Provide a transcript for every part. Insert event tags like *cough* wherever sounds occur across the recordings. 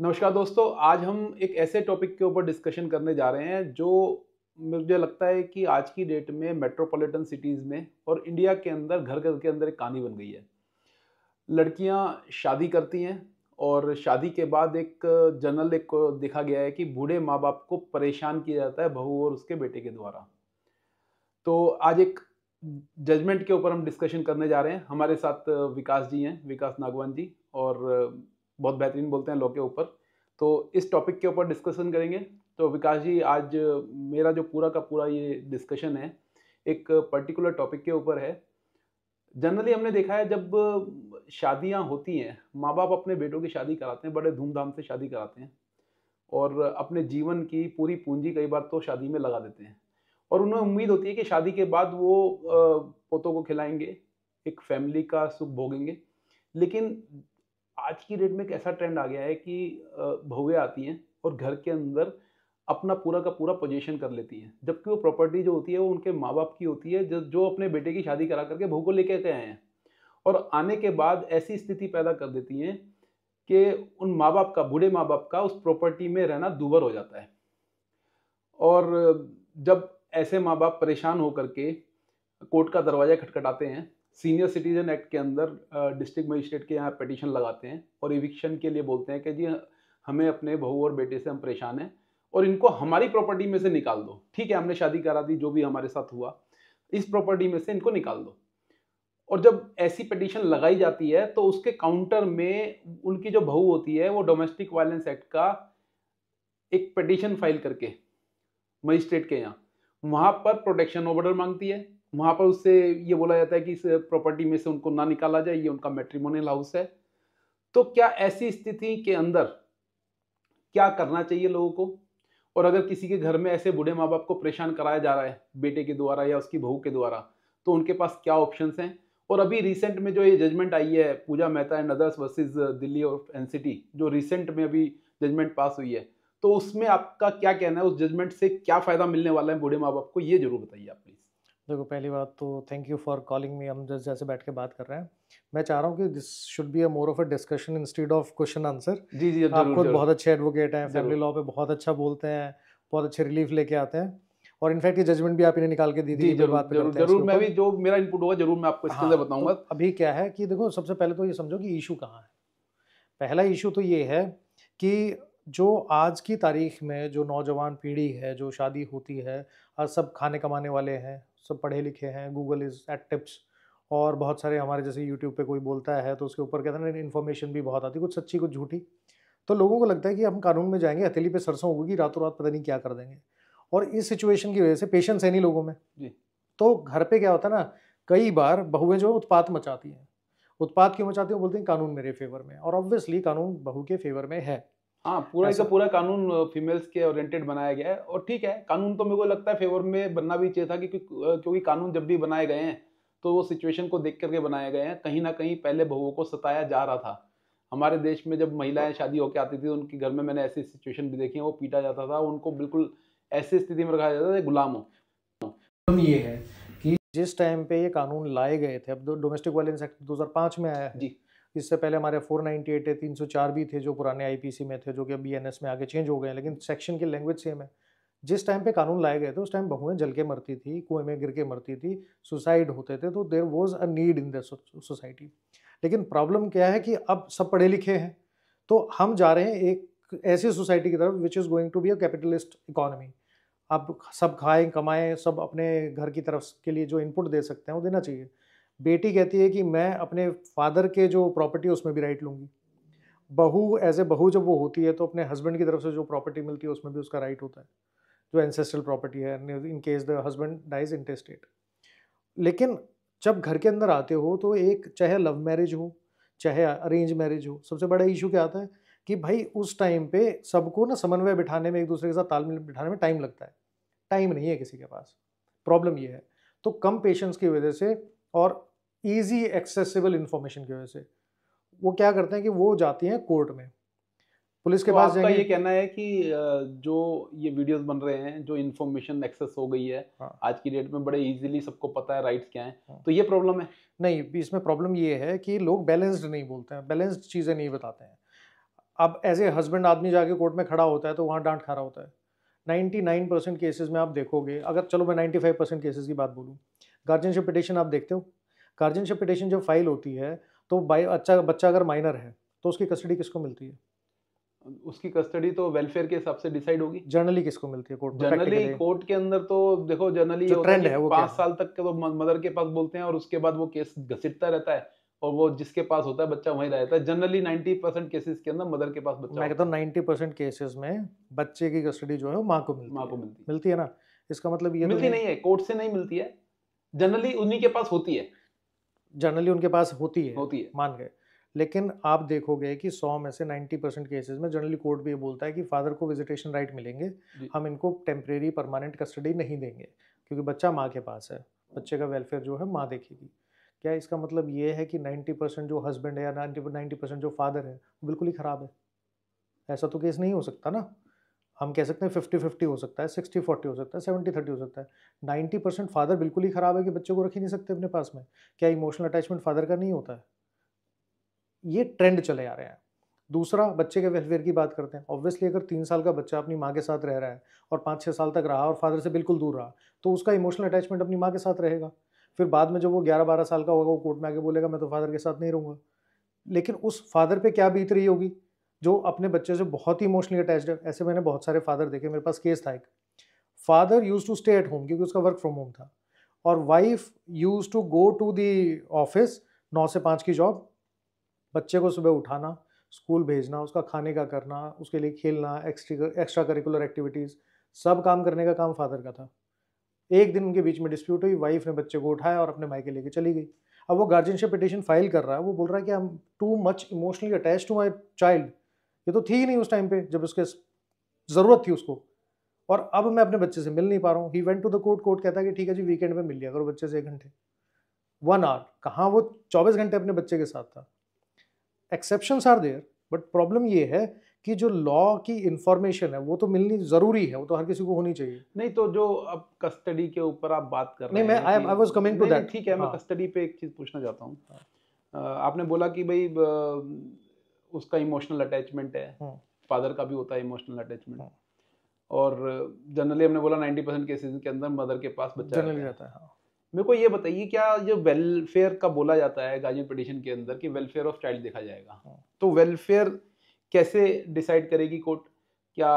नमस्कार दोस्तों आज हम एक ऐसे टॉपिक के ऊपर डिस्कशन करने जा रहे हैं जो मुझे लगता है कि आज की डेट में मेट्रोपॉलिटन सिटीज़ में और इंडिया के अंदर घर घर के अंदर एक कहानी बन गई है लड़कियां शादी करती हैं और शादी के बाद एक जनरल एक देखा गया है कि बूढ़े माँ बाप को परेशान किया जाता है बहू और उसके बेटे के द्वारा तो आज एक जजमेंट के ऊपर हम डिस्कशन करने जा रहे हैं हमारे साथ विकास जी हैं विकास नागवान जी और बहुत बेहतरीन बोलते हैं लोग के ऊपर तो इस टॉपिक के ऊपर डिस्कशन करेंगे तो विकास जी आज मेरा जो पूरा का पूरा ये डिस्कशन है एक पर्टिकुलर टॉपिक के ऊपर है जनरली हमने देखा है जब शादियां होती हैं माँ बाप अपने बेटों की शादी कराते हैं बड़े धूमधाम से शादी कराते हैं और अपने जीवन की पूरी पूंजी कई बार तो शादी में लगा देते हैं और उन्हें उम्मीद होती है कि शादी के बाद वो पोतों को खिलाएंगे एक फैमिली का सुख भोगेंगे लेकिन आज की डेट में एक ऐसा ट्रेंड आ गया है कि बहुएं आती हैं और घर के अंदर अपना पूरा का पूरा पोजीशन कर लेती हैं जबकि वो प्रॉपर्टी जो होती है वो उनके माँ बाप की होती है जो जो अपने बेटे की शादी करा करके बहू को लेके आए हैं और आने के बाद ऐसी स्थिति पैदा कर देती हैं कि उन माँ बाप का बूढ़े माँ बाप का उस प्रॉपर्टी में रहना दूभर हो जाता है और जब ऐसे माँ बाप परेशान होकर के कोर्ट का दरवाज़ा खटखटाते हैं सीनियर सिटीजन एक्ट के अंदर डिस्ट्रिक्ट मजिस्ट्रेट के यहाँ पटिशन लगाते हैं और इविक्शन के लिए बोलते हैं कि जी हमें अपने बहू और बेटे से हम परेशान हैं और इनको हमारी प्रॉपर्टी में से निकाल दो ठीक है हमने शादी करा दी जो भी हमारे साथ हुआ इस प्रॉपर्टी में से इनको निकाल दो और जब ऐसी पटिशन लगाई जाती है तो उसके काउंटर में उनकी जो बहू होती है वो डोमेस्टिक वायलेंस एक्ट का एक पटिशन फाइल करके मजिस्ट्रेट के यहाँ वहाँ पर प्रोटेक्शन ऑर्डर मांगती है वहाँ पर उससे ये बोला जाता है कि इस प्रॉपर्टी में से उनको ना निकाला जाए ये उनका मेट्रीमोनियल हाउस है तो क्या ऐसी स्थिति के अंदर क्या करना चाहिए लोगों को और अगर किसी के घर में ऐसे बूढ़े माँ बाप को परेशान कराया जा रहा है बेटे के द्वारा या उसकी बहू के द्वारा तो उनके पास क्या ऑप्शन हैं और अभी रिसेंट में जो ये जजमेंट आई है Pooja Mehta and others versus Delhi और एन जो रिसेंट में अभी जजमेंट पास हुई है तो उसमें आपका क्या कहना है उस जजमेंट से क्या फ़ायदा मिलने वाला है बूढ़े माँ बाप को ये जरूर बताइए आप देखो पहली बात तो thank you for calling me हम जैसे जैसे बैठ के बात कर रहे हैं मैं चाह रहा हूँ कि this should be a more of a discussion instead of question answer जी जी आप खुद बहुत अच्छे एडवोकेट हैं फैमिली लॉ पे बहुत अच्छा बोलते हैं बहुत अच्छे रिलीफ लेके आते हैं और इनफैक्ट ये जजमेंट भी आप इन्हें निकाल के दी थी जरूर बात जरूर, जरूर मैं भी जो मेरा इनपुट होगा जरूर मैं आपको इसके हाँ, तो बताऊंगा अभी क्या है कि देखो सबसे पहले तो ये समझो कि इशू कहाँ है पहला इशू तो ये है कि जो आज की तारीख में जो नौजवान पीढ़ी है जो शादी होती है सब खाने कमाने वाले हैं सब पढ़े लिखे हैं गूगल इज़ एट टिप्स और बहुत सारे हमारे जैसे यूट्यूब पे कोई बोलता है तो उसके ऊपर कहते हैं इन्फॉर्मेशन भी बहुत आती है कुछ सच्ची कुछ झूठी तो लोगों को लगता है कि हम कानून में जाएंगे हथेली पे सरसों होगी रातों रात पता नहीं क्या कर देंगे और इस सिचुएशन की वजह से पेशेंस है नहीं लोगों में जी तो घर पे क्या होता है ना कई बार बहुएं जो उत्पात मचाती हैं उत्पात क्यों मचाती हैं बोलते हैं कानून मेरे फेवर में और ऑब्वियसली कानून बहू के फेवर में है हाँ पूरा का पूरा कानून फीमेल्स के ओरिएंटेड बनाया गया है और ठीक है कानून तो मेरे को लगता है फेवर में बनना भी चाहिए था कि क्योंकि कानून जब भी बनाए गए हैं तो वो सिचुएशन को देख करके बनाए गए हैं कहीं ना कहीं पहले बहुओं को सताया जा रहा था हमारे देश में जब महिलाएं शादी होकर आती थी तो उनके घर में मैंने ऐसी सिचुएशन भी देखी है वो पीटा जाता था उनको बिल्कुल ऐसी स्थिति में रखा जाता था गुलाम हो ये है कि जिस टाइम पे ये कानून लाए गए थे अब डोमेस्टिक वायलेंस एक्ट दो में आया जी इससे पहले हमारे 498 है चार भी थे जो पुराने आईपीसी में थे जो कि अब एस में आगे चेंज हो गए लेकिन सेक्शन की लैंग्वेज सेम है जिस टाइम पे कानून लाए गए थे उस टाइम बहुएं जल के मरती थी कुएं में गिर के मरती थी सुसाइड होते थे तो there was a need in the society लेकिन प्रॉब्लम क्या है कि अब सब पढ़े लिखे हैं तो हम जा रहे हैं एक ऐसी सोसाइटी की तरफ which is going to be a capitalist economy अब सब खाएं कमाएं सब अपने घर की तरफ के लिए जो इनपुट दे सकते हैं वो देना चाहिए बेटी कहती है कि मैं अपने फादर के जो प्रॉपर्टी उसमें भी राइट लूँगी बहू एज ए बहू जब वो होती है तो अपने हस्बैंड की तरफ से जो प्रॉपर्टी मिलती है उसमें भी उसका राइट होता है जो एंसेस्ट्रल प्रॉपर्टी है in case the husband dies intestate लेकिन जब घर के अंदर आते हो तो एक चाहे लव मैरिज हो चाहे अरेंज मैरिज हो सबसे बड़ा इशू क्या आता है कि भाई उस टाइम पे सबको ना समन्वय बिठाने में एक दूसरे के साथ तालमेल बिठाने में टाइम लगता है टाइम नहीं है किसी के पास प्रॉब्लम ये है तो कम पेशेंस की वजह से और ईजी एक्सेसिबल इन्फॉर्मेशन की वजह से वो क्या करते हैं कि वो जाती हैं कोर्ट में पुलिस के तो पास आपका ये कहना है कि जो ये वीडियोस बन रहे हैं जो इन्फॉर्मेशन एक्सेस हो गई है हाँ। आज की डेट में बड़े इजीली सबको पता है राइट्स क्या हैं हाँ। तो ये प्रॉब्लम है नहीं इसमें प्रॉब्लम ये है कि लोग बैलेंस्ड नहीं बोलते हैं बैलेंस्ड चीज़ें नहीं बताते हैं अब एज ए हस्बैंड आदमी जाके कोर्ट में खड़ा होता है तो वहाँ डांट खा रहा होता है नाइन परसेंट केसेज में आप देखोगे अगर चलो मैं फाइव परसेंट केसेज की बात बोलूँ गार्जियनशिप पिटिशन आप देखते हो गार्जियनशिप पिटिशन जब फाइल होती है तो बाई अच्छा बच्चा अगर माइनर है तो उसकी कस्टडी किसको मिलती है उसकी कस्टडी तो वेलफेयर के हिसाब से डिसाइड होगी जनरली किसको मिलती है कोर्ट में जनरली कोर्ट के अंदर तो देखो जनरली ट्रेंड है वो पाँच साल तक के तो मदर के पास बोलते हैं और उसके बाद वो केस घसीटता रहता है और वो जिसके पास होता है बच्चा वहीं रहता है जनरली 90 परसेंट केसेस के अंदर मदर के पास बच्चा मैं कहता हूँ नाइन्टी परसेंट केसेस में बच्चे की कस्टडी जो है वो माँ को मिलती माँ को मिलती है मिलती है ना इसका मतलब ये तो मिलती नहीं है कोर्ट से नहीं मिलती है जनरली उन्हीं के पास होती है जनरली उनके पास होती है होती है मान गए लेकिन आप देखोगे कि सौ में से नाइन्टी परसेंट केसेज में जनरली कोर्ट भी ये बोलता है कि फादर को विजिटेशन राइट मिलेंगे हम इनको टेम्परेरी परमानेंट कस्टडी नहीं देंगे क्योंकि बच्चा माँ के पास है बच्चे का वेलफेयर जो है माँ देखेगी क्या इसका मतलब ये है कि नाइन्टी परसेंट जो हस्बैंड है या नाइन्टी परसेंट जो फादर है वो बिल्कुल ही ख़राब है ऐसा तो केस नहीं हो सकता ना हम कह सकते हैं फिफ्टी फिफ्टी हो सकता है सिक्सटी फोर्टी हो सकता है सेवेंटी थर्टी हो सकता है नाइन्टी परसेंट फादर बिल्कुल ही ख़राब है कि बच्चों को रख ही नहीं सकते अपने पास में क्या इमोशनल अटैचमेंट फादर का नहीं होता है ये ट्रेंड चले आ रहे हैं दूसरा बच्चे के वेलफेयर की बात करते हैं ऑब्वियसली अगर तीन साल का बच्चा अपनी माँ के साथ रह रहा है और पाँच छः साल तक रहा और फादर से बिल्कुल दूर रहा तो उसका इमोशनल अटैचमेंट अपनी माँ के साथ रहेगा फिर बाद में जब वो ग्यारह बारह साल का होगा वो कोर्ट में आके बोलेगा मैं तो फादर के साथ नहीं रहूँगा लेकिन उस फादर पर क्या बीत रही होगी जो अपने बच्चे से बहुत ही इमोशनली अटैच है ऐसे मैंने बहुत सारे फादर देखे मेरे पास केस था एक father used to stay at home क्योंकि उसका वर्क फ्रॉम होम था और wife used to go to the office नौ से पाँच की जॉब बच्चे को सुबह उठाना स्कूल भेजना उसका खाने का करना उसके लिए खेलना एक्स्ट्रा एक्स्ट्रा करिकुलर एक्टिविटीज़ सब काम करने का काम फादर का था एक दिन उनके बीच में डिस्प्यूट हुई वाइफ ने बच्चे को उठाया और अपने मायके लेके चली गई अब वो गार्जियनशिप पिटिशन फाइल कर रहा है वो बोल रहा है कि I am too much emotionally attach to my child ये तो थी ही नहीं उस टाइम पे जब उसके ज़रूरत थी उसको और अब मैं अपने बच्चे से मिल नहीं पा रहा हूँ he went to the court court कहता है कि ठीक है जी वीकेंड में मिल लिया करो बच्चे से एक घंटे वन आवर कहाँ वो चौबीस घंटे अपने बच्चे के साथ था exceptions are there but problem ये है कि जो लॉ की इंफॉर्मेशन है वो तो मिलनी जरूरी है वो तो हर किसी को होनी चाहिए नहीं तो जो अब कस्टडी के ऊपर आप बात कर रहे हैं नहीं मैं आई कमिंग टू दैट ठीक है मैं कस्टडी हाँ। पे एक चीज़ पूछना चाहता हूँ हाँ। आपने बोला कि भाई उसका इमोशनल अटैचमेंट है फादर हम्म। का भी होता है इमोशनल हम्म। अटैचमेंट और जनरली हमने बोला नाइनटी परसेंट केसेज के अंदर मदर के पास बच्चा जनरली रहता है हाँ। मेरे को ये बताइए क्या जो वेलफेयर का बोला जाता है गार्जियन पिटिशन के अंदर कि वेलफेयर ऑफ चाइल्ड देखा जाएगा हम्म। तो वेलफेयर कैसे डिसाइड करेगी कोर्ट क्या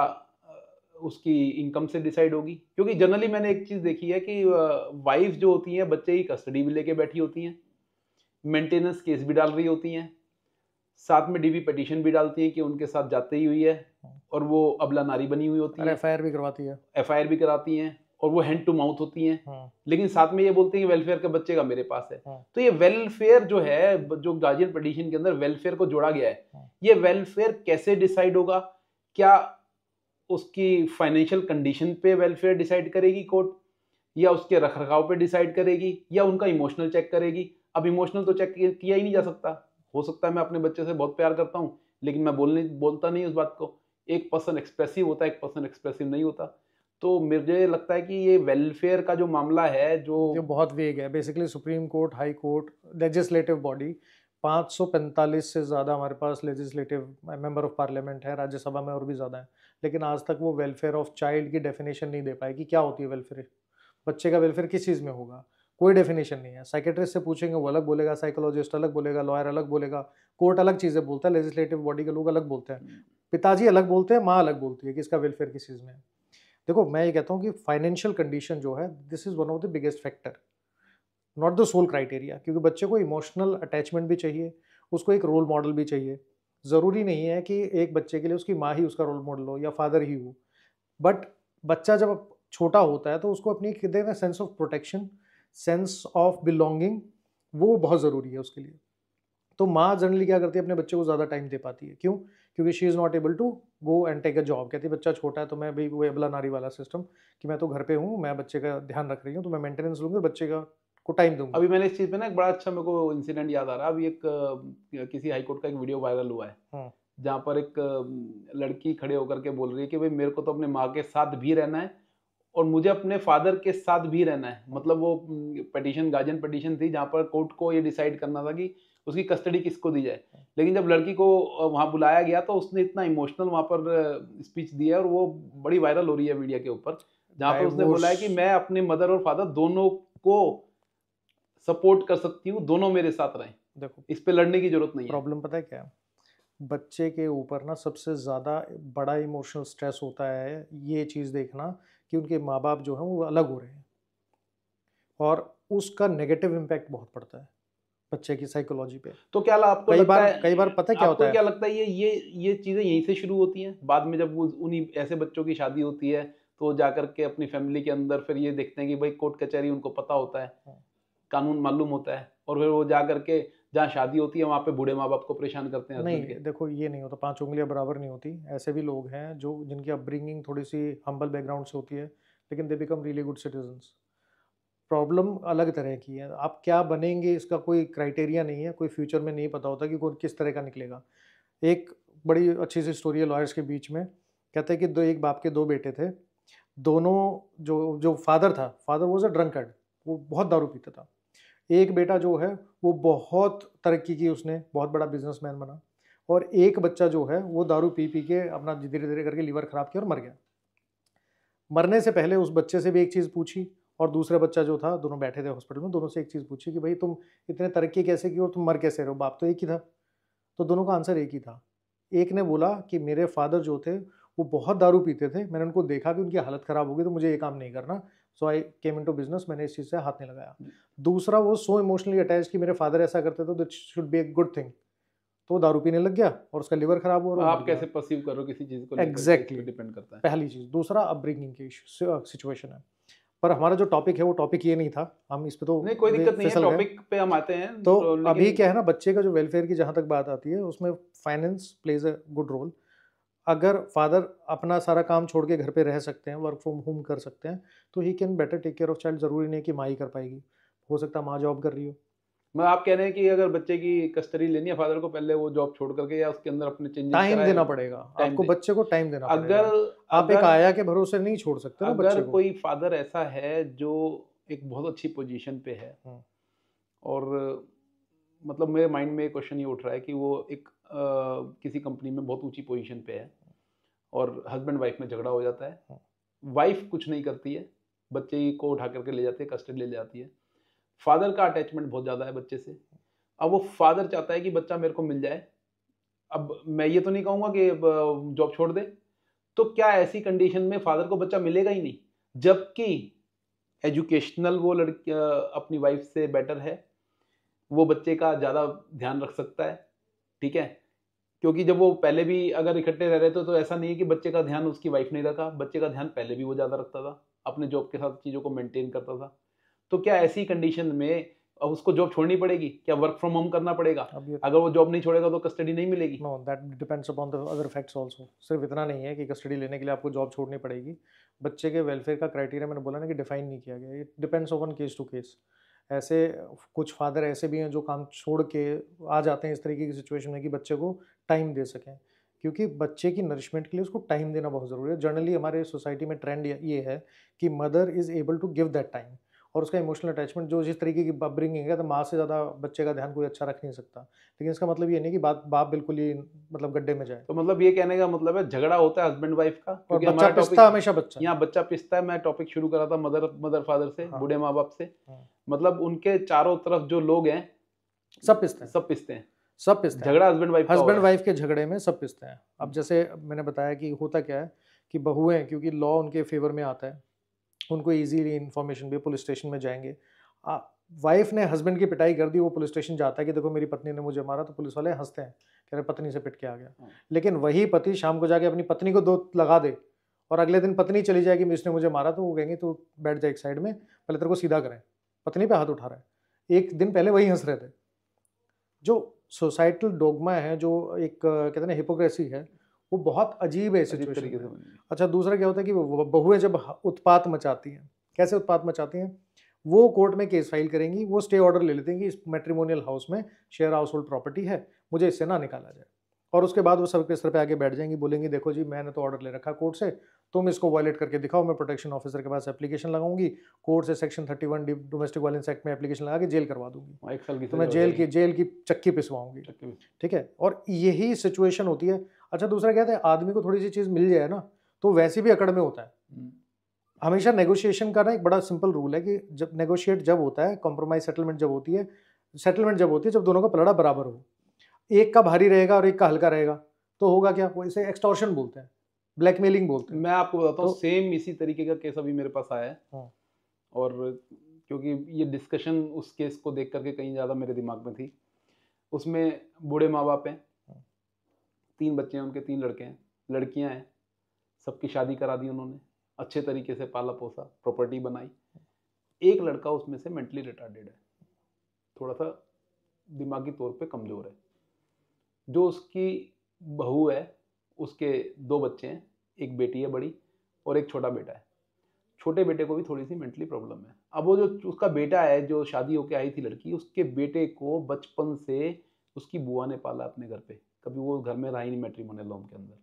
उसकी इनकम से डिसाइड होगी क्योंकि जनरली मैंने एक चीज़ देखी है कि वाइफ जो होती हैं बच्चे की कस्टडी भी लेके बैठी होती हैं मेंटेनेंस केस भी डाल रही होती हैं साथ में डीवी पटिशन भी डालती है कि उनके साथ जाते ही हुई है और वो अबला नारी बनी हुई होती है एफ भी करवाती है एफ भी कराती हैं और वो हैंड टू माउथ होती हैं हाँ। लेकिन साथ में ये बोलते हैं कि वेलफेयर का बच्चे का मेरे पास है हाँ। तो ये वेलफेयर जो है जो गार्जियन पटिशन के अंदर वेलफेयर को जोड़ा गया है हाँ। ये वेलफेयर कैसे डिसाइड होगा क्या उसकी फाइनेंशियल कंडीशन पे वेलफेयर डिसाइड करेगी कोर्ट या उसके रख रखाव पे डिसाइड करेगी या उनका इमोशनल चेक करेगी अब इमोशनल तो चेक किया ही नहीं जा सकता हो सकता है मैं अपने बच्चे से बहुत प्यार करता हूँ लेकिन मैं बोलने बोलता नहीं उस बात को एक पर्सन एक्सप्रेसिव होता है एक पर्सन एक्सप्रेसिव नहीं होता तो मुझे लगता है कि ये वेलफेयर का जो मामला है जो जो बहुत वेग है basically supreme court high court legislative body 545 से ज़्यादा हमारे पास लेजिस्लेटिव मेंबर ऑफ पार्लियामेंट है राज्यसभा में और भी ज़्यादा है लेकिन आज तक वो वेलफेयर ऑफ चाइल्ड की डेफिनेशन नहीं दे पाए कि क्या होती है वेलफेयर बच्चे का वेलफेयर किस चीज़ में होगा कोई डेफिनेशन नहीं है साइकेट्रिस्ट से पूछेंगे वो अलग बोलेगा साइकोलॉजिस्ट अलग बोलेगा लॉयर अलग बोलेगा कोर्ट अलग चीज़ें बोलता है लेजिस्लेटिव बॉडी के लोग अलग बोलते हैं पिताजी अलग बोलते हैं माँ अलग बोलती है कि इसका वेलफेयर किस चीज़ में है देखो मैं ये कहता हूँ कि फाइनेंशियल कंडीशन जो है this is one of the biggest factor not the sole criteria क्योंकि बच्चे को इमोशनल अटैचमेंट भी चाहिए उसको एक रोल मॉडल भी चाहिए ज़रूरी नहीं है कि एक बच्चे के लिए उसकी माँ ही उसका रोल मॉडल हो या फादर ही हो बट बच्चा जब छोटा होता है तो उसको अपनी कहते sense of protection sense of belonging वो बहुत ज़रूरी है उसके लिए तो माँ जनरली क्या करती है अपने बच्चे को ज़्यादा टाइम दे पाती है क्यों क्योंकि she is not able to go and take a job कहती है बच्चा छोटा है तो मैं भी वो अबला नारी वाला सिस्टम कि मैं तो घर पे हूँ मैं बच्चे का ध्यान रख रही हूँ तो मैं मेंटेनेंस लूँगी बच्चे का को टाइम दूंगा अभी मैंने इस चीज़ पर ना एक बड़ा अच्छा मेरे को इंसिडेंट याद आ रहा है अभी एक किसी हाईकोर्ट का एक वीडियो वायरल हुआ है हाँ। जहाँ पर एक लड़की खड़े होकर के बोल रही है कि भाई मेरे को तो अपने माँ के साथ भी रहना है और मुझे अपने फादर के साथ भी रहना है मतलब वो पटिशन गार्जियन पटिशन थी जहाँ पर कोर्ट को ये डिसाइड करना था कि उसकी कस्टडी किसको दी जाए लेकिन जब लड़की को वहाँ बुलाया गया तो उसने इतना इमोशनल वहाँ पर स्पीच दिया और वो बड़ी वायरल हो रही है मीडिया के ऊपर जहाँ पर उसने बोला है कि मैं अपने मदर और फादर दोनों को सपोर्ट कर सकती हूँ दोनों मेरे साथ रहें देखो इस पर लड़ने की जरूरत नहीं प्रॉब्लम पता है क्या बच्चे के ऊपर ना सबसे ज़्यादा बड़ा इमोशनल स्ट्रेस होता है ये चीज़ देखना कि उनके माँ बाप जो हैं वो अलग हो रहे हैं और उसका नेगेटिव इम्पैक्ट बहुत पड़ता है बच्चे की साइकोलॉजी पे तो क्या आपको कई बार कई बार पता क्या होता है क्या लगता है ये ये ये चीज़ें यहीं से शुरू होती हैं बाद में जब वो उन्हीं ऐसे बच्चों की शादी होती है तो जा करके अपनी फैमिली के अंदर फिर ये देखते हैं कि भाई कोर्ट कचहरी उनको पता होता है हाँ। कानून मालूम होता है और फिर वो जा करके जहाँ शादी होती है वहाँ पे बूढ़े माँ बाप को परेशान करते हैं नहीं देखो ये नहीं होता पांच उंगलियाँ बराबर नहीं होती ऐसे भी लोग हैं जो जिनकी अपब्रिंगिंग थोड़ी सी हम्बल बैकग्राउंड से होती है लेकिन they become really good citizens problem अलग तरह की है आप क्या बनेंगे इसका कोई क्राइटेरिया नहीं है कोई फ्यूचर में नहीं पता होता कि कौन किस तरह का निकलेगा एक बड़ी अच्छी सी स्टोरी है लॉयर्स के बीच में कहते हैं कि दो एक बाप के दो बेटे थे दोनों जो जो फादर था फादर वॉज अ ड्रंकर्ड वो बहुत दारू पीता था एक बेटा जो है वो बहुत तरक्की की उसने बहुत बड़ा बिजनेसमैन बना और एक बच्चा जो है वो दारू पी पी के अपना धीरे धीरे करके लीवर ख़राब किया और मर गया मरने से पहले उस बच्चे से भी एक चीज़ पूछी और दूसरा बच्चा जो था दोनों बैठे थे हॉस्पिटल में दोनों से एक चीज़ पूछी कि भाई तुम इतने तरक्की कैसे की और तुम मर कैसे रहो बाप तो एक ही था तो दोनों का आंसर एक ही था एक ने बोला कि मेरे फादर जो थे वो बहुत दारू पीते थे मैंने उनको देखा कि उनकी हालत ख़राब हो गई तो मुझे ये काम नहीं करना सो आई केम इन टू बिजनेस मैंने इस चीज़ से हाथ नहीं लगाया दूसरा वो सो इमोशनली अटैच कि मेरे फादर ऐसा करते थे that should be a good thing तो, तो दारू पीने लग गया और उसका लिवर खराब तो हो रहा आप कैसे परसीव करो किसी चीज़ को एग्जैक्टली डिपेंड करता है पहली चीज़ दूसरा अपब्रिंगिंग की सिचुएशन है पर हमारा जो टॉपिक है वो टॉपिक ये नहीं था हम इस पे तो नहीं कोई दिक्कत नहीं है टॉपिक पे हम आते हैं तो अभी क्या है ना बच्चे का जो वेलफेयर की जहाँ तक बात आती है उसमें finance plays a good role अगर फादर अपना सारा काम छोड़ के घर पे रह सकते हैं वर्क फ्रॉम होम कर सकते हैं तो he can better take care of child ज़रूरी नहीं कि माँ ही कर पाएगी हो सकता है माँ जॉब कर रही हो मैं मतलब आप कह रहे हैं कि अगर बच्चे की कस्टडी लेनी है फादर को पहले वो जॉब छोड़ करके या उसके अंदर अपने चेंजेस टाइम देना पड़ेगा आपको बच्चे को टाइम देना अगर आप एक आया के भरोसे नहीं छोड़ सकते अगर कोई फादर ऐसा है जो एक बहुत अच्छी पोजीशन पे है हम्म। और मतलब मेरे माइंड में क्वेश्चन ये उठ रहा है कि वो एक आ, किसी कंपनी में बहुत ऊंची पोजीशन पे है और हस्बैंड वाइफ में झगड़ा हो जाता है वाइफ हाँ। कुछ नहीं करती है बच्चे को उठा करके ले जाती है कस्टडी ले जाती है फादर का अटैचमेंट बहुत ज़्यादा है बच्चे से अब वो फादर चाहता है कि बच्चा मेरे को मिल जाए अब मैं ये तो नहीं कहूँगा कि जॉब छोड़ दे तो क्या ऐसी कंडीशन में फादर को बच्चा मिलेगा ही नहीं जबकि एजुकेशनल वो लड़की अपनी वाइफ से बेटर है वो बच्चे का ज़्यादा ध्यान रख सकता है ठीक है क्योंकि जब वो पहले भी अगर इकट्ठे रह रहे थे तो ऐसा नहीं है कि बच्चे का ध्यान उसकी वाइफ नहीं रखा बच्चे का ध्यान पहले भी वो ज़्यादा रखता था अपने जॉब के साथ चीज़ों को मेंटेन करता था तो क्या ऐसी कंडीशन में अब उसको जॉब छोड़नी पड़ेगी क्या वर्क फ्रॉम होम करना पड़ेगा अगर वो जॉब नहीं छोड़ेगा तो कस्टडी नहीं मिलेगी no that depends upon the other facts also सिर्फ इतना नहीं है कि कस्टडी लेने के लिए आपको जॉब छोड़नी पड़ेगी बच्चे के वेलफेयर का क्राइटेरिया मैंने बोला ना कि डिफाइन नहीं किया गया it depends upon case to case ऐसे कुछ फादर ऐसे भी हैं जो काम छोड़ के आ जाते हैं इस तरीके की सिचुएशन में कि बच्चे को टाइम दे सकें क्योंकि बच्चे की नरिशमेंट के लिए उसको टाइम देना बहुत ज़रूरी है जनरली हमारे सोसाइटी में ट्रेंड ये है कि mother is able to give that time और उसका इमोशनल अटैचमेंट जो जिस तरीके की ब्रिंगिंग है तो माँ से ज़्यादा बच्चे का ध्यान कोई अच्छा रख नहीं सकता लेकिन इसका मतलब ये नहीं कि बाप बाप बिल्कुल ही मतलब गड्ढे में जाए तो मतलब ये कहने का मतलब है झगड़ा होता है हस्बैंड वाइफ का और बच्चा पिसता हमेशा बच्चा यहाँ बच्चा पिसता है मैं टॉपिक शुरू करा था मदर मदर फादर से हाँ। बूढ़े माँ बाप से हाँ। मतलब उनके चारों तरफ जो लोग हैं सब पिसते हैं सब पिसते हैं सब पिसते हैं झगड़ा हस्बैंड वाइफ हस्बैंड वाइफ के झगड़े में सब पिसते हैं अब जैसे मैंने बताया कि होता क्या है कि बहुएं क्योंकि लॉ उनके फेवर में आता है उनको ईजीली इन्फॉर्मेशन भी पुलिस स्टेशन में जाएंगे वाइफ ने हस्बैंड की पिटाई कर दी वो पुलिस स्टेशन जाता है कि देखो मेरी पत्नी ने मुझे मारा तो पुलिस वाले हंसते हैं कह रहे पत्नी से पिट के आ गया हाँ। लेकिन वही पति शाम को जाके अपनी पत्नी को दो लगा दे और अगले दिन पत्नी चली जाएगी उसने मुझे मारा तो वो कहेंगे तो बैठ जाए एक साइड में पहले तेरे को सीधा करें पत्नी पे हाथ उठा रहे हैं एक दिन पहले वही हंस रहे थे जो सोसाइटल डोगमा है जो एक कहते हैं हिपोक्रेसी है वो बहुत अजीब है सिचुएशन अच्छा दूसरा क्या होता है कि बहुएं जब उत्पात मचाती हैं कैसे उत्पात मचाती हैं वो कोर्ट में केस फाइल करेंगी वो स्टे ऑर्डर ले लेते हैं कि इस मेट्रीमोनियल हाउस में शेयर हाउस होल्ड प्रॉपर्टी है मुझे इससे ना निकाला जाए और उसके बाद वो सब के स्तर पे आगे बैठ जाएंगी बोलेंगी देखो जी मैंने तो ऑर्डर ले रखा कोर्ट से तुम इसको वॉलेट करके दिखाओ मैं प्रोटेक्शन ऑफिसर के पास एप्लीकेशन लगाऊंगी कोर्ट से section thirty one domestic violence act में एप्लीकेशन लगा के जेल करवा दूंगी हाँ, एक साल की तो मैं जेल की जेल की चक्की पिसवाऊंगी ठीक है और यही सिचुएशन होती है अच्छा दूसरा कहते हैं आदमी को थोड़ी सी चीज़ मिल जाए ना तो वैसे भी अकड़ में होता है हम्म। हमेशा नेगोशिएशन का ना एक बड़ा सिंपल रूल है कि जब नेगोशिएट जब होता है कॉम्प्रोमाइज सेटलमेंट जब होती है सेटलमेंट जब होती है जब दोनों का पलड़ा बराबर हो एक का भारी रहेगा और एक का हल्का रहेगा तो होगा क्या वो इसे एक्सटॉर्शन बोलते हैं ब्लैकमेलिंग बोलते हैं मैं आपको बताता हूँ तो, सेम इसी तरीके का केस अभी मेरे पास आया है हाँ। और क्योंकि ये डिस्कशन उस केस को देख करके कहीं ज़्यादा मेरे दिमाग में थी उसमें बूढ़े माँ बाप हैं तीन बच्चे हैं उनके तीन लड़के हैं लड़कियां हैं सबकी शादी करा दी उन्होंने अच्छे तरीके से पाला पोसा प्रॉपर्टी बनाई एक लड़का उसमें से मेंटली रिटार्डेड है थोड़ा सा दिमागी तौर पे कमज़ोर है जो उसकी बहू है उसके दो बच्चे हैं एक बेटी है बड़ी और एक छोटा बेटा है छोटे बेटे को भी थोड़ी सी मेंटली प्रॉब्लम है अब वो जो उसका बेटा है जो शादी होके आई थी लड़की उसके बेटे को बचपन से उसकी बुआ ने पाला अपने घर पे कभी वो घर में रहा ही नहीं मोने लॉम के अंदर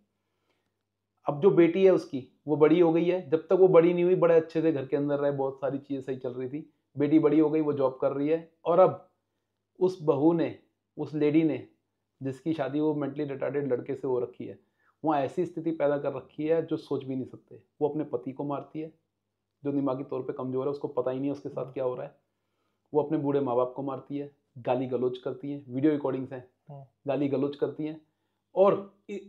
अब जो बेटी है उसकी वो बड़ी हो गई है जब तक वो बड़ी नहीं हुई बड़े अच्छे से घर के अंदर रहे बहुत सारी चीज़ें सही चल रही थी बेटी बड़ी हो गई वो जॉब कर रही है और अब उस बहू ने उस लेडी ने जिसकी शादी वो मेंटली रिटार्डेड लड़के से हो रखी है वहाँ ऐसी स्थिति पैदा कर रखी है जो सोच भी नहीं सकते वो अपने पति को मारती है जो दिमागी तौर पे कमज़ोर है उसको पता ही नहीं है उसके साथ हम्म। क्या हो रहा है वो अपने बूढ़े माँ बाप को मारती है गाली गलोच करती है वीडियो रिकॉर्डिंग्स हैं गाली गलोच करती हैं और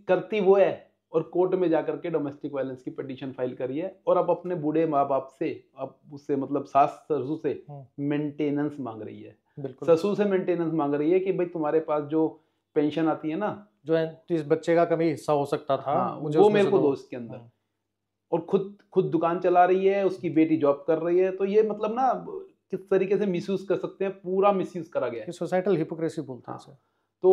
करती वो है और कोर्ट में जाकर के डोमेस्टिक वायलेंस की पटिशन फाइल करी है और अब अपने बूढ़े माँ बाप से अब उससे मतलब सास ससुर से मेंटेनेंस हम्म। मांग रही है ससुर से मेंटेनेंस मांग रही है कि भाई तुम्हारे पास जो पेंशन आती है ना जो है तो इस बच्चे का कभी हिस्सा हो सकता था हाँ, वो मेरे को दो उसके अंदर हाँ। और खुद खुद दुकान चला रही है उसकी हम्म। बेटी जॉब कर रही है तो ये मतलब ना किस तरीके से मिसयूज कर सकते हैं पूरा मिसयूज करा गया सोसाइटल हिपोक्रेसी बोलता है तो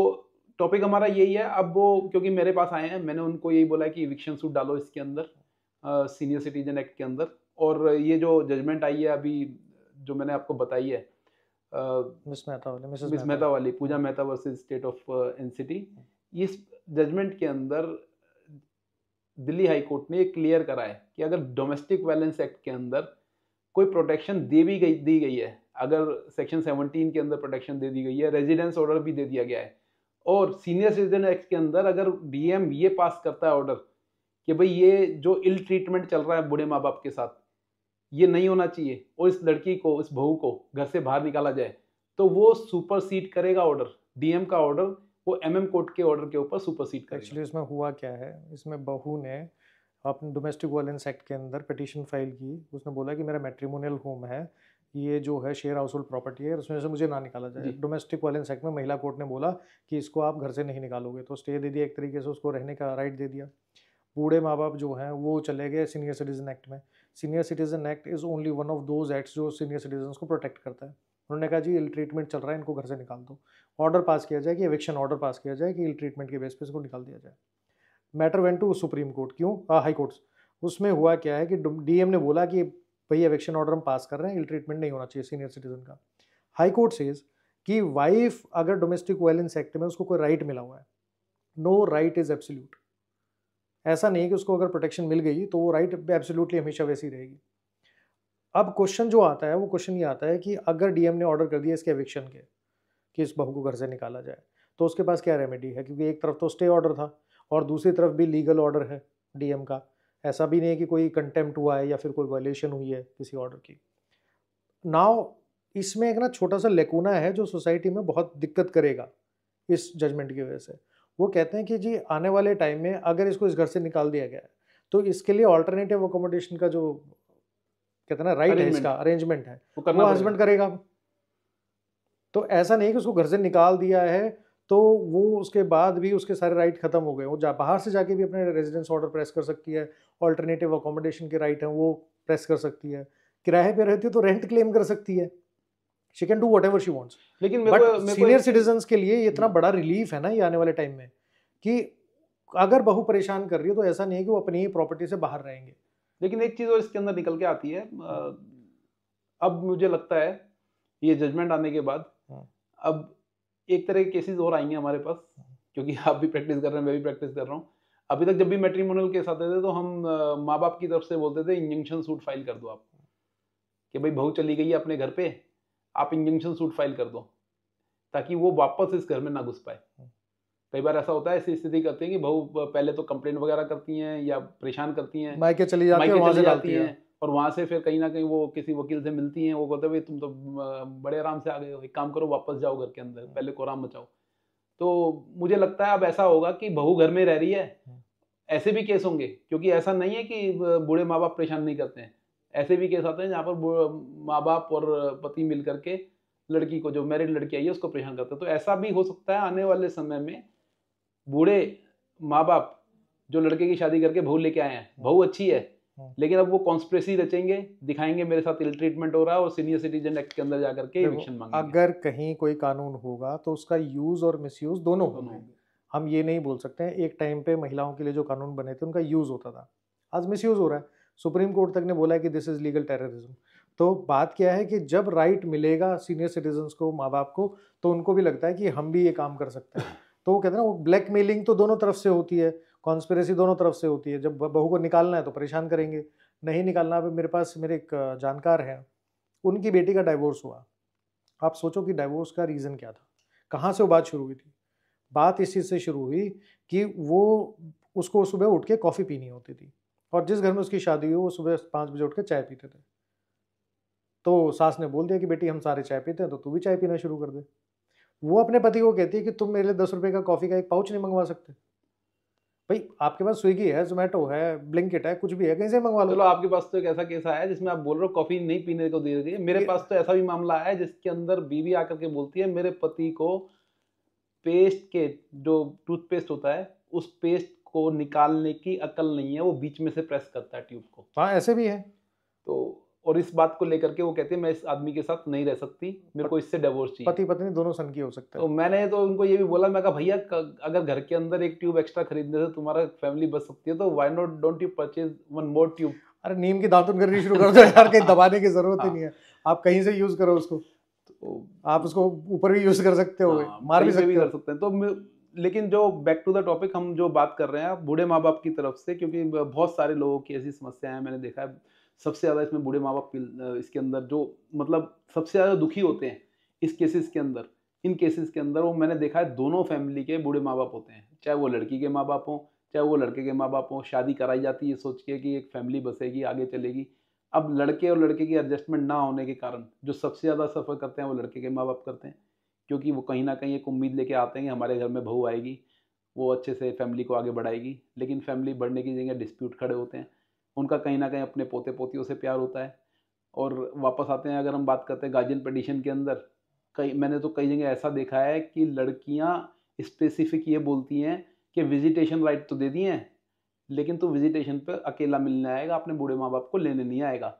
टॉपिक हमारा यही है अब वो क्योंकि मेरे पास आए हैं मैंने उनको यही बोला कि इविक्शन सूट डालो इसके अंदर सीनियर सिटीजन एक्ट के अंदर और ये जो जजमेंट आई है अभी जो मैंने आपको बताई है मिस मेहता वाली मिस मेहता वाली Pooja Mehta versus state of NCT इस जजमेंट के अंदर दिल्ली हाई कोर्ट ने ये क्लियर करा है कि अगर डोमेस्टिक वायलेंस एक्ट के अंदर कोई प्रोटेक्शन दे भी गई दी गई है अगर सेक्शन 17 के अंदर प्रोटेक्शन दे दी गई है रेजिडेंस ऑर्डर भी दे दिया गया है और सीनियर सिटीजन एक्ट के अंदर अगर डीएम ये पास करता है ऑर्डर कि भाई ये जो इल ट्रीटमेंट चल रहा है बूढ़े माँ बाप के साथ ये नहीं होना चाहिए और इस लड़की को इस बहू को घर से बाहर निकाला जाए तो वो सुपर सीट करेगा ऑर्डर डीएम का ऑर्डर वो एमएम कोर्ट के ऑर्डर के ऊपर सीट करेगा एक्चुअली इसमें हुआ क्या है इसमें बहू ने अपने डोमेस्टिक वायलेंस एक्ट के अंदर पटिशन फाइल की उसने बोला कि मेरा मेट्रीमोनियल होम है ये जो है शेयर हाउस होल्ड प्रॉपर्टी है उसमें से मुझे ना निकाला जाए डोमेस्टिक वायलेंस एक्ट में महिला कोर्ट ने बोला कि इसको आप घर से नहीं निकालोगे तो स्टे दे दिया एक तरीके से उसको रहने का राइट दे दिया बूढ़े माँ बाप जो हैं वो चले गए सीनियर सिटीजन एक्ट में senior citizen act is only one of those acts जो सीनियर सिटीजन को प्रोटेक्ट करता है उन्होंने कहा जी इल ट्रीटमेंट चल रहा है इनको घर से निकाल दो ऑर्डर पास किया जाए कि एविक्शन ऑर्डर पास किया जाए कि इल ट्रीटमेंट के बेस पर इसको निकाल दिया जाए matter went to supreme court क्यों हाई कोर्ट्स उसमें हुआ क्या है कि डीएम ने बोला कि भाई एवेक्शन ऑर्डर हम पास कर रहे हैं इल ट्रीटमेंट नहीं होना चाहिए सीनियर सिटीजन का हाई कोर्ट सेज कि वाइफ अगर डोमेस्टिक वायलेंस एक्ट में उसको कोई राइट मिला हुआ है नो राइट इज एब्सोल्यूट ऐसा नहीं कि उसको अगर प्रोटेक्शन मिल गई तो वो राइट एब्सोल्यूटली हमेशा वैसी रहेगी अब क्वेश्चन जो आता है वो क्वेश्चन ये आता है कि अगर डीएम ने ऑर्डर कर दिया इसके एविक्शन के कि इस बहू को घर से निकाला जाए तो उसके पास क्या रेमेडी है क्योंकि एक तरफ तो स्टे ऑर्डर था और दूसरी तरफ भी लीगल ऑर्डर है डीएम का ऐसा भी नहीं है कि कोई कंटेम्प्ट हुआ है या फिर कोई वायलेशन हुई है किसी ऑर्डर की नाव इसमें एक ना छोटा सा लेकुना है जो सोसाइटी में बहुत दिक्कत करेगा इस जजमेंट की वजह से वो कहते हैं कि जी आने वाले टाइम में अगर इसको इस घर से निकाल दिया गया है तो इसके लिए ऑल्टरनेटिव अकोमोडेशन का जो कहते हैं ना राइट है इसका अरेंजमेंट है वो, वो हस्बैंड करेगा तो ऐसा नहीं कि उसको घर से निकाल दिया है तो वो उसके बाद भी उसके सारे राइट ख़त्म हो गए वो जा बाहर से जाके भी अपने रेजिडेंस ऑर्डर प्रेस कर सकती है ऑल्टरनेटिव अकोमोडेशन के राइट हैं वो प्रेस कर सकती है किराए पे रहती है तो रेंट क्लेम कर सकती है she can do whatever she wants लेकिन बट सीनियर सिटीजन के लिए ये इतना हम्म। बड़ा रिलीफ है ना ये आने वाले टाइम में कि अगर बहु परेशान कर रही है तो ऐसा नहीं है कि वो अपनी ही प्रॉपर्टी से बाहर रहेंगे लेकिन एक चीज़ और इसके अंदर निकल के आती है अब मुझे लगता है ये जजमेंट आने के बाद हाँ। अब एक तरह के केसेस और आएंगे हमारे पास क्योंकि आप भी प्रैक्टिस कर रहे हैं मैं भी प्रैक्टिस कर रहा हूँ अभी तक जब भी मेट्रीमोनल केस आते थे तो हम माँ बाप की तरफ से बोलते थे इंजंक्शन सूट फाइल कर दो आप कि भाई बहू चली गई है अपने घर पे आप इंजंक्शन सूट फाइल कर दो ताकि वो वापस इस घर में ना घुस पाए कई बार ऐसा होता है ऐसी स्थिति करते हैं कि बहू पहले तो कंप्लेंट वगैरह करती हैं या परेशान करती हैं मायके चली जाती, जाती हैं और वहाँ से फिर कहीं ना कहीं वो किसी वकील से मिलती हैं वो कहते भाई तुम तो बड़े आराम से आ गए हो एक काम करो वापस जाओ घर के अंदर हम्म। पहले कोराम मचाओ तो मुझे लगता है अब ऐसा होगा कि बहू घर में रह रही है हम्म। ऐसे भी केस होंगे क्योंकि ऐसा नहीं है कि बूढ़े माँ बाप परेशान नहीं करते हैं ऐसे भी केस आते हैं जहाँ पर माँ बाप और पति मिल करके लड़की को जो मैरिड लड़की आई है उसको परेशान करते हैं तो ऐसा भी हो सकता है आने वाले समय में बूढ़े माँ बाप जो लड़के की शादी करके बहू लेके आए हैं बहू अच्छी है हाँ। लेकिन अब वो कॉन्स्प्रेसी रचेंगे दिखाएंगे मेरे साथ इल ट्रीटमेंट हो रहा है और सीनियर सिटीजन एक्ट के अंदर जाकर के इविक्शन मांगेंगे अगर कहीं कोई कानून होगा तो उसका यूज और मिसयूज दोनों होंगे हम ये नहीं बोल सकते हैं एक टाइम पे महिलाओं के लिए जो कानून बने थे उनका यूज होता था आज मिस यूज हो रहा है सुप्रीम कोर्ट तक ने बोला है कि दिस इज लीगल टेररिज्म तो बात क्या है कि जब राइट मिलेगा सीनियर सिटीजन्स को माँ बाप को तो उनको भी लगता है कि हम भी ये काम कर सकते हैं *laughs* तो वो कहते हैं ना वो ब्लैक मेलिंग तो दोनों तरफ से होती है कॉन्स्परेसी दोनों तरफ से होती है जब बहू को निकालना है तो परेशान करेंगे नहीं निकालना अभी मेरे पास मेरे एक जानकार हैं उनकी बेटी का डाइवोर्स हुआ आप सोचो कि डाइवोर्स का रीज़न क्या था कहाँ से वो बात शुरू हुई थी बात इस चीज़ से शुरू हुई कि वो उसको सुबह उठ के कॉफ़ी पीनी होती थी और जिस घर में उसकी शादी हुई वो सुबह पाँच बजे उठ के चाय पीते थे तो सास ने बोल दिया कि बेटी हम सारे चाय पीते हैं तो तू भी चाय पीना शुरू कर दे वो अपने पति को कहती है कि तुम मेरे लिए दस रुपये का कॉफ़ी का एक पाउच नहीं मंगवा सकते भाई आपके पास स्विगी है जोमेटो है ब्लिंकिट है कुछ भी है कहीं से मंगवा लो चलो आपके पास तो एक ऐसा केस आया है जिसमें आप बोल रहे हो कॉफी नहीं पीने को दे रही है मेरे पास तो ऐसा भी मामला आया है जिसके अंदर बीवी आकर के बोलती है मेरे पति को पेस्ट के जो टूथपेस्ट होता है उस पेस्ट को निकालने की अकल नहीं है वो बीच में से प्रेस करता है ट्यूब को हाँ ऐसे भी है तो और इस बात को लेकर के वो कहते हैं मैं इस आदमी के साथ नहीं रह सकती मेरे को इससे डिवोर्स चाहिए पति पत्नी दोनों सन की हो सकते हैं तो मैंने तो उनको ये भी बोला मैं कहा भैया अगर घर के अंदर एक ट्यूब एक्स्ट्रा खरीदने से तुम्हारा फैमिली बच सकती है तो why not don't you purchase one more tube अरे नीम की दातुन करनी शुरू कर दो यार कहीं दबाने की जरूरत ही हाँ। नहीं है आप कहीं से यूज करो उसको तो आप उसको ऊपर भी यूज कर सकते हो हाँ, मार भी सकते कर सकते हैं तो लेकिन जो बैक टू द टॉपिक हम जो बात कर रहे हैं बूढ़े माँ बाप की तरफ से क्योंकि बहुत सारे लोगों की ऐसी समस्याएं हैं मैंने देखा है सबसे ज़्यादा इसमें बूढ़े माँ बाप इसके अंदर जो मतलब सबसे ज़्यादा दुखी होते हैं इस केसेस के अंदर इन केसेस के अंदर वो मैंने देखा है दोनों फैमिली के बूढ़े माँ बाप होते हैं चाहे वो लड़की के माँ बाप हों चाहे वो लड़के के माँ बाप हों शादी कराई जाती है सोच के कि एक फैमिली बसेगी आगे चलेगी अब लड़के और लड़के की एडजस्टमेंट ना होने के कारण जो सबसे ज़्यादा सफ़र करते हैं वो लड़के के माँ बाप करते हैं क्योंकि वो कहीं ना कहीं एक उम्मीद लेके आते हैं कि हमारे घर में बहू आएगी वो अच्छे से फैमिली को आगे बढ़ाएगी लेकिन फैमिली बढ़ने की जगह डिस्प्यूट खड़े होते हैं उनका कहीं ना कहीं अपने पोते पोतियों से प्यार होता है और वापस आते हैं अगर हम बात करते हैं गार्जियन पटिशन के अंदर कई मैंने तो कई जगह ऐसा देखा है कि लड़कियाँ स्पेसिफिक ये बोलती हैं कि विजिटेशन राइट तो दे दिए हैं लेकिन तू विजिटेशन पर अकेला मिलने आएगा अपने बूढ़े माँ बाप को लेने नहीं आएगा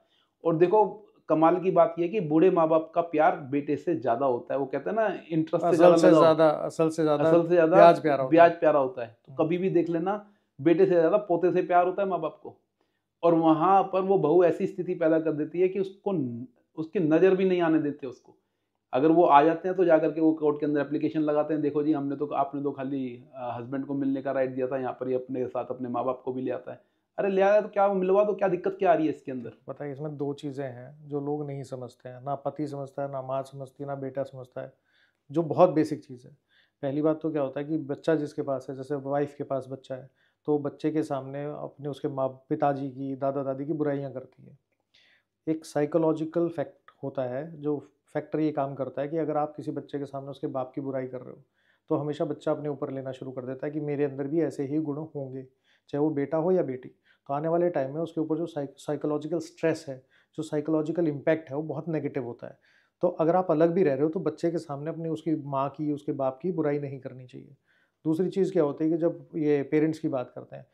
और देखो कमाल की बात यह कि बूढ़े माँ बाप का प्यार बेटे से ज्यादा होता है वो कहते हैं ना इंटरेस्ट असल से ज्यादा असल से ज्यादा असल से ज्यादा ब्याज प्यारा ब्याज प्यारा होता है तो हम्म। कभी भी देख लेना बेटे से ज्यादा पोते से प्यार होता है माँ बाप को और वहाँ पर वो बहू ऐसी स्थिति पैदा कर देती है कि उसको उसकी नज़र भी नहीं आने देते उसको अगर वो आ जाते हैं तो जाकर के वो कोर्ट के अंदर एप्लीकेशन लगाते हैं देखो जी हमने तो आपने तो खाली हस्बैंड को मिलने का राइट दिया था यहाँ पर ही अपने साथ अपने माँ बाप को भी ले आता है अरे ले आया तो क्या मिलवा तो क्या दिक्कत क्या आ रही है इसके अंदर बताइए इसमें दो चीज़ें हैं जो लोग नहीं समझते हैं ना पति समझता है ना माँ समझती है ना बेटा समझता है जो बहुत बेसिक चीज़ है पहली बात तो क्या होता है कि बच्चा जिसके पास है जैसे वाइफ के पास बच्चा है तो बच्चे के सामने अपने उसके माँ पिताजी की दादा दादी की बुराइयाँ करती है एक साइकोलॉजिकल फैक्ट होता है जो फैक्टर ये काम करता है कि अगर आप किसी बच्चे के सामने उसके बाप की बुराई कर रहे हो तो हमेशा बच्चा अपने ऊपर लेना शुरू कर देता है कि मेरे अंदर भी ऐसे ही गुण होंगे चाहे वो बेटा हो या बेटी तो आने वाले टाइम में उसके ऊपर जो साइकोलॉजिकल स्ट्रेस है जो साइकोलॉजिकल इम्पैक्ट है वो बहुत नेगेटिव होता है तो अगर आप अलग भी रह रहे हो तो बच्चे के सामने अपनी उसकी माँ की उसके बाप की बुराई नहीं करनी चाहिए दूसरी चीज़ क्या होती है कि जब ये पेरेंट्स की बात करते हैं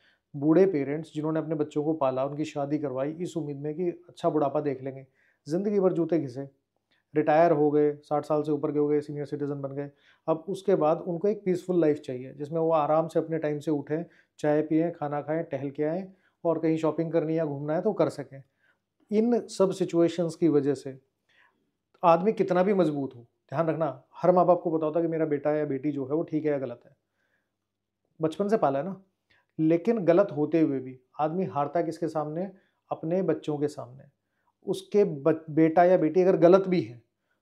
बूढ़े पेरेंट्स जिन्होंने अपने बच्चों को पाला उनकी शादी करवाई इस उम्मीद में कि अच्छा बुढ़ापा देख लेंगे ज़िंदगी भर जूते घिसे रिटायर हो गए साठ साल से ऊपर के हो गए सीनियर सिटीज़न बन गए अब उसके बाद उनको एक पीसफुल लाइफ चाहिए जिसमें वो आराम से अपने टाइम से उठें चाय पिएँ खाना खाएँ टहल के आएँ और कहीं शॉपिंग करनी या घूमना है तो कर सकें इन सब सिचुएशंस की वजह से आदमी कितना भी मजबूत हो ध्यान रखना हर माँ बाप को बताता कि मेरा बेटा या बेटी जो है वो ठीक है या गलत है बचपन से पाला है ना लेकिन गलत होते हुए भी आदमी हारता किसके सामने अपने बच्चों के सामने उसके बेटा या बेटी अगर गलत भी है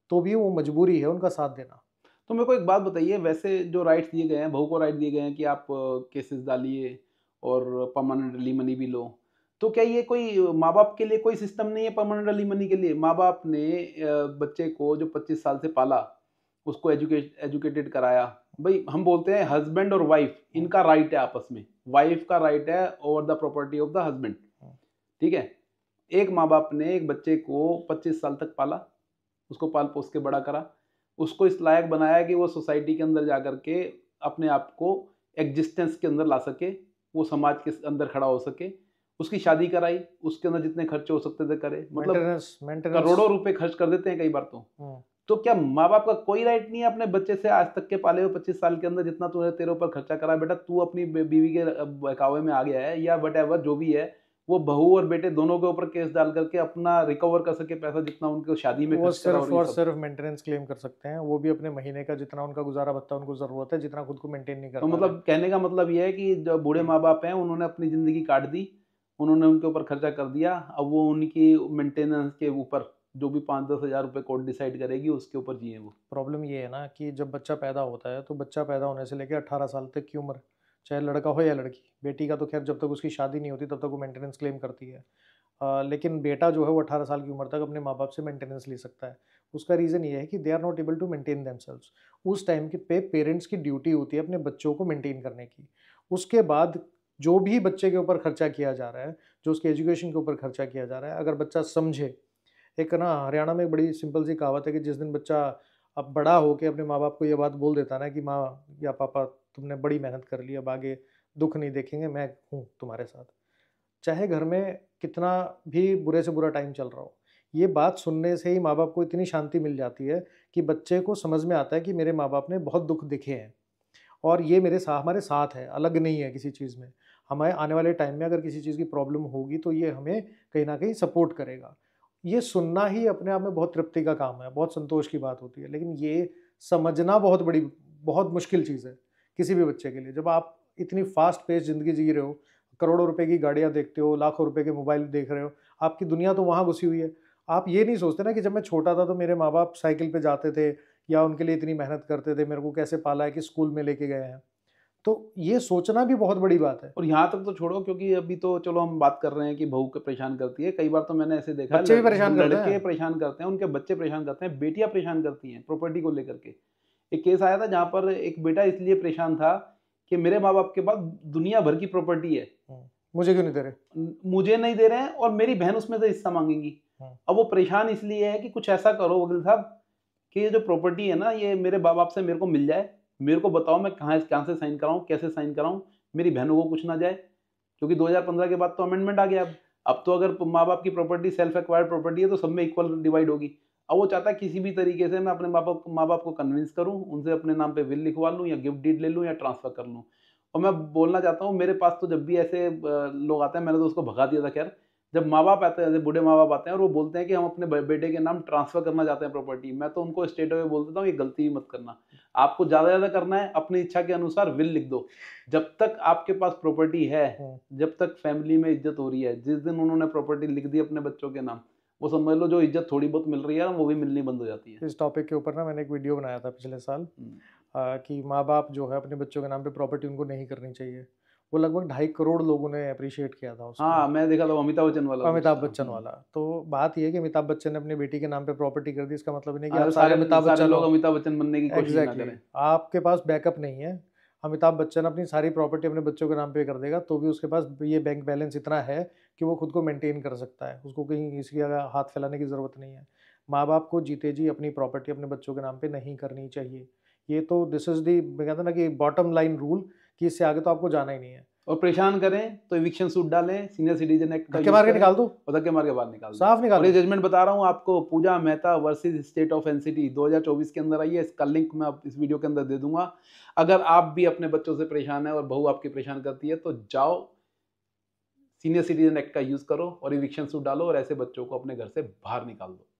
तो भी वो मजबूरी है उनका साथ देना तो मेरे को एक बात बताइए वैसे जो राइट्स दिए गए हैं बहू को राइट दिए गए हैं कि आप केसेस डालिए और परमानेंट रिली मनी भी लो तो क्या ये कोई माँ बाप के लिए कोई सिस्टम नहीं है परमानेंट रिली मनी के लिए माँ बाप ने बच्चे को जो 25 साल से पाला उसको एजुकेट एजुकेटेड कराया भाई हम बोलते हैं हस्बैंड और वाइफ इनका राइट है आपस में वाइफ का राइट है over the property of the husband ठीक है एक माँ बाप ने एक बच्चे को 25 साल तक पाला उसको पाल पोस के बड़ा करा उसको इस लायक बनाया कि वो सोसाइटी के अंदर जा कर के अपने आप को एग्जिस्टेंस के अंदर ला सके वो समाज के अंदर खड़ा हो सके उसकी शादी कराई उसके अंदर जितने खर्चे हो सकते थे करे मतलब करोड़ों रुपए खर्च कर देते हैं कई बार तो हम्म। तो क्या माँ बाप का कोई राइट नहीं है अपने बच्चे से आज तक के पाले हुए पच्चीस साल के अंदर जितना तूने तेरे ऊपर खर्चा करा बेटा तू अपनी बीवी के बहकावे में आ गया है या वट जो भी है वो बहू और बेटे दोनों के ऊपर केस डाल करके अपना रिकवर कर सके पैसा जितना उनके शादी में वो सिर्फ और सिर्फ मेंटेनेंस क्लेम कर सकते हैं वो भी अपने महीने का जितना उनका गुजारा भत्ता उनको जरूरत है जितना खुद को मेंटेन नहीं करता तो मतलब कहने का मतलब ये है कि जो बूढ़े हम्म। माँ बाप हैं उन्होंने अपनी ज़िंदगी काट दी उन्होंने उनके ऊपर खर्चा कर दिया अब वो उनकी मेंटेनेंस के ऊपर जो भी पाँच दस हज़ार रुपये कोर्ट डिसाइड करेगी उसके ऊपर जिए वो प्रॉब्लम ये है ना कि जब बच्चा पैदा होता है तो बच्चा पैदा होने से लेकर अट्ठारह साल तक की उम्र चाहे लड़का हो या लड़की बेटी का तो खैर जब तक उसकी शादी नहीं होती तब तक वो मेंटेनेंस क्लेम करती है आ, लेकिन बेटा जो है वो अट्ठारह साल की उम्र तक अपने माँ बाप से मेंटेनेंस ले सकता है उसका रीज़न ये है कि they are not able to maintain them उस टाइम के पे पेरेंट्स की ड्यूटी होती है अपने बच्चों को मेंटेन करने की उसके बाद जो भी बच्चे के ऊपर खर्चा किया जा रहा है जो उसके एजुकेशन के ऊपर खर्चा किया जा रहा है अगर बच्चा समझे एक ना हरियाणा में एक बड़ी सिंपल सी कहावत है कि जिस दिन बच्चा अब बड़ा हो के अपने माँ बाप को ये बात बोल देता ना कि माँ या पापा तुमने बड़ी मेहनत कर ली अब आगे दुख नहीं देखेंगे मैं हूँ तुम्हारे साथ चाहे घर में कितना भी बुरे से बुरा टाइम चल रहा हो ये बात सुनने से ही माँ बाप को इतनी शांति मिल जाती है कि बच्चे को समझ में आता है कि मेरे माँ बाप ने बहुत दुख देखे हैं और ये मेरे साथ हमारे साथ है अलग नहीं है किसी चीज़ में हमारे आने वाले टाइम में अगर किसी चीज़ की प्रॉब्लम होगी तो ये हमें कहीं ना कहीं सपोर्ट करेगा ये सुनना ही अपने आप में बहुत तृप्ति का काम है बहुत संतोष की बात होती है लेकिन ये समझना बहुत बड़ी बहुत मुश्किल चीज़ है किसी भी बच्चे के लिए जब आप इतनी फास्ट पेस ज़िंदगी जी रहे हो करोड़ों रुपए की गाड़ियाँ देखते हो लाखों रुपए के मोबाइल देख रहे हो आपकी दुनिया तो वहाँ घुसी हुई है आप ये नहीं सोचते ना कि जब मैं छोटा था तो मेरे माँ बाप साइकिल पर जाते थे या उनके लिए इतनी मेहनत करते थे मेरे को कैसे पाला है कि स्कूल में लेके गए हैं तो ये सोचना भी बहुत बड़ी बात है और यहाँ तक तो छोड़ो क्योंकि अभी तो चलो हम बात कर रहे हैं कि बहू के परेशान करती है कई बार तो मैंने ऐसे देखा बच्चे भी परेशान लड़के परेशान करते हैं उनके बच्चे परेशान करते हैं बेटियां परेशान करती हैं प्रॉपर्टी को लेकर के एक केस आया था जहाँ पर एक बेटा इसलिए परेशान था कि मेरे माँ बाप के पास दुनिया भर की प्रॉपर्टी है हम्म, मुझे क्यों नहीं दे रहे मुझे नहीं दे रहे हैं और मेरी बहन उसमें से हिस्सा मांगेंगी हम्म। अब वो परेशान इसलिए है कि कुछ ऐसा करो वकील साहब कि ये जो प्रॉपर्टी है ना ये मेरे माँ बाप से मेरे को मिल जाए मेरे को बताओ मैं कहाँ कहाँ से साइन कराऊँ कैसे साइन कराऊँ मेरी बहनों को कुछ ना जाए क्योंकि 2015 के बाद तो अमेंडमेंट आ गया अब अब तो अगर माँ बाप की प्रॉपर्टी सेल्फ एक्वायर्ड प्रॉपर्टी है तो सब में इक्वल डिवाइड होगी अब वो चाहता है किसी भी तरीके से मैं अपने माँ बाप माँ बाप को कन्विंस करूँ उनसे अपने नाम पर बिल लिखवा लूँ या गिफ्ट डीड ले लूँ या ट्रांसफ़र कर लूँ और मैं बोलना चाहता हूँ मेरे पास तो जब भी ऐसे लोग आते हैं मैंने तो उसको भगा दिया था खैर जब माँ बाप आते हैं बूढ़े माँ बाप आते हैं और वो बोलते हैं कि हम अपने बेटे के नाम ट्रांसफर करना चाहते हैं प्रॉपर्टी मैं तो उनको स्टेट अवे बोल देता हूँ ये गलती मत करना आपको ज्यादा ज्यादा करना है अपनी इच्छा के अनुसार विल लिख दो जब तक आपके पास प्रॉपर्टी है हम्म। जब तक फैमिली में इज्जत हो रही है जिस दिन उन्होंने प्रॉपर्टी लिख दी अपने बच्चों के नाम वो समझ लो जो इज्जत थोड़ी बहुत मिल रही है ना वो भी मिलनी बंद हो जाती है इस टॉपिक के ऊपर ना मैंने एक वीडियो बनाया था पिछले साल हम्म। कि माँ बाप जो है अपने बच्चों के नाम पे प्रॉपर्टी उनको नहीं करनी चाहिए वो लगभग ढाई करोड़ लोगों ने अप्रिशिएट किया था उसको हाँ मैं देखा था अमिताभ बच्चन वाला अमिताभ बच्चन हम्म। वाला तो बात यह है कि अमिताभ बच्चन ने अपनी बेटी के नाम पे प्रॉपर्टी कर दी इसका मतलब नहीं कि आप सारे अमिताभ बच्चन लोग अमिताभ बच्चन बनने की कोशिश ना करें आपके पास बैकअप नहीं है अमिताभ बच्चन अपनी सारी प्रॉपर्टी अपने बच्चों के नाम पे कर देगा तो भी उसके पास ये बैंक बैलेंस इतना है कि वो खुद को मेंटेन कर सकता है उसको कहीं किसी का हाथ फैलाने की ज़रूरत नहीं है माँ बाप को जीते जी अपनी प्रॉपर्टी अपने बच्चों के नाम पे नहीं करनी चाहिए ये तो दिस इज़ दी मैं कहता ना कि बॉटम लाइन रूल कि इससे आगे तो आपको जाना ही नहीं है और परेशान करें तो इविक्शन सूट डालें सीनियर सिटीजन एक्ट धक्के मार के निकाल दो और धक्के मार के बाहर निकाल साफ निकाल ये जजमेंट बता रहा हूँ आपको Pooja Mehta versus state of NCT 2024 के अंदर आई है इसका लिंक मैं आप इस वीडियो के अंदर दे दूंगा अगर आप भी अपने बच्चों से परेशान है और बहू आपकी परेशान करती है तो जाओ सीनियर सिटीजन एक्ट का यूज़ करो और इविक्शन सूट डालो और ऐसे बच्चों को अपने घर से बाहर निकाल दो